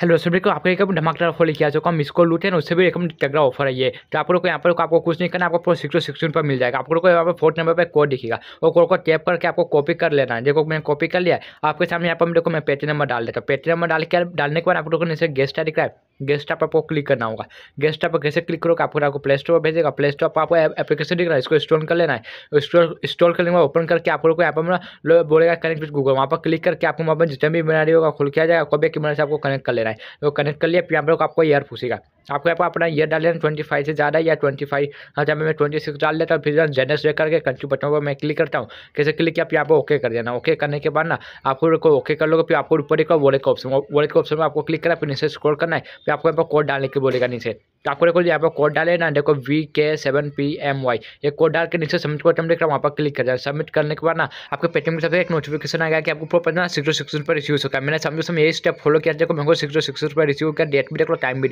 hello सभी को आपका एकदम धमाकेदार ऑफर लिखा जो चुका हूँ लूट है ना उससे भी एकदम तगड़ा ऑफर है ये तो आप लोग को यहाँ पर आपको कुछ नहीं करना आपको पूरा सिक्स टू सिक्सटीन पर मिल जाएगा आप लोग को यहाँ पर फोर्थ नंबर पर कोड दिखेगा वो कोड को टैप करके आपको कॉपी कर लेना है देखो मैंने कॉपी कर लिया आपके सामने यहाँ पर मेरे को मैं पेटी नंबर डाल देता हूँ पेटी नंबर डाल के डालने के बाद आप लोगों ने गेस्ट आ दिखाया गेस्ट ऐप आपको क्लिक करना होगा गेस्ट ऐप कैसे क्लिक करोगे आपको आपको प्ले स्टोर पर भेजेगा प्ले स्टोर पर आपको एप्लीकेशन दिख रहा है इसको इंस्टॉल कर लेना है इंस्टॉल करने के बाद ओपन करके आप लोग को यहाँ पर बोलेगा कनेक्ट विद गूगल वहाँ पर क्लिक करके आपको वहाँ पर जितना भी रही होगा खुल के आ जाएगा कभी की मना से आपको कनेक्ट कर लेना है तो कनेक्ट कर लिया फिर आप लोग आपको ईयर पूछेगा आपको आपको अपना ईयर डाल लेना ट्वेंटी फाइव से ज़्यादा या ट्वेंटी फाइव हज़ार में ट्वेंटी सिक्स डाल लेता हूँ फिर जेनरस से करके कंट्री बटन पर मैं क्लिक करता हूँ कैसे क्लिक किया आप यहाँ पर ओके कर देना ओके करने के बाद ना आपको ओके कर लोगे फिर आपको ऊपर एक वॉलेट का ऑप्शन वॉलेट के ऑप्शन में आपको क्लिक करना फिर नीचे स्क्रॉल करना है फिर आपको यहाँ पर कोड डालने की बोलेगा नीचे तो आपको देखो यहाँ पर कोड डाले ना देखो V K seven P M Y ये कोड डाल के नीचे सबमिट को अटम देख रहा हूँ वहाँ पर क्लिक कर जाए सबमिट करने के बाद ना आपके पेटीएम की तरफ एक नोटिफिकेशन आ गया कि आपको प्रॉपर ना सिक्स सिक्स oh पर रिसीव होगा मैंने समझो समय यही स्टेप फॉलो किया देखो मेरे को सिक्स सिक्स oh पर रिसीव कर डेट भी देख लो टाइम भी